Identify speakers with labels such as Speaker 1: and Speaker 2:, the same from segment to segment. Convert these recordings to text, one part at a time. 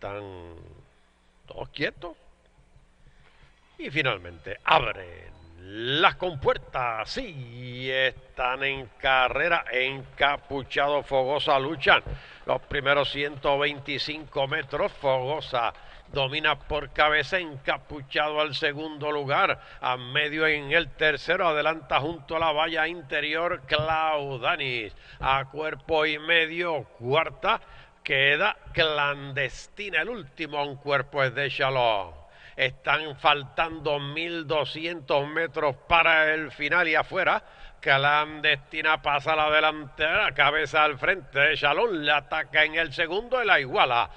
Speaker 1: están todos quietos. Y finalmente abren las compuertas. Sí, están en carrera, encapuchado Fogosa luchan. Los primeros 125 metros, Fogosa domina por cabeza, encapuchado al segundo lugar, a medio en el tercero, adelanta junto a la valla interior Claudanis, a cuerpo y medio, cuarta, queda clandestina. El último un cuerpo es de Shalom. Están faltando 1200 metros para el final y afuera. Clandestina pasa a la delantera, cabeza al frente de Shalom, le ataca en el segundo y la iguala.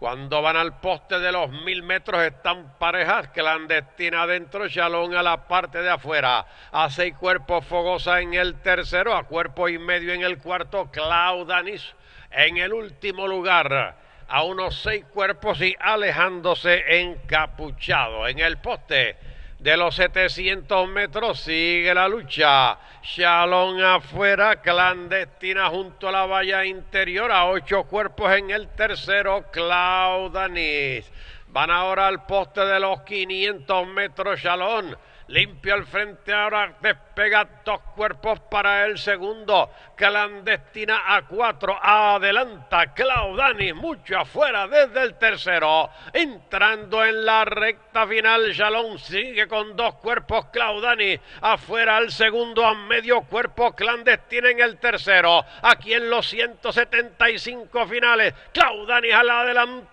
Speaker 1: Cuando van al poste de los mil metros están parejas clandestina adentro, chalón a la parte de afuera. A seis cuerpos fogosa en el tercero, a cuerpo y medio en el cuarto, Claudanis en el último lugar. A unos seis cuerpos y alejándose encapuchado en el poste de los 700 metros sigue la lucha. Shalom afuera, clandestina junto a la valla interior, a ocho cuerpos en el tercero, Claudanis. Van ahora al poste de los 500 metros, Shalom limpio al frente ahora, despega dos cuerpos para el segundo. Clandestina a cuatro, adelanta Claudani, mucho afuera desde el tercero. Entrando en la recta final, Jalón sigue con dos cuerpos. Claudani afuera al segundo, a medio cuerpo. Clandestina en el tercero. Aquí en los 175 finales, Claudani al adelante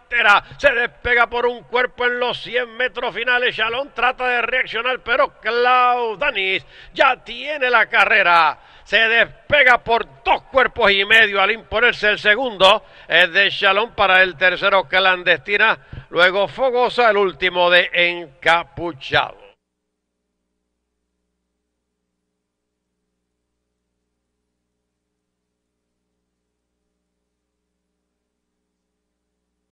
Speaker 1: se despega por un cuerpo en los 100 metros finales. Shalom trata de reaccionar, pero Claudanis ya tiene la carrera. Se despega por dos cuerpos y medio al imponerse el segundo. Es de Shalom para el tercero clandestina. Luego Fogosa, el último de encapuchado.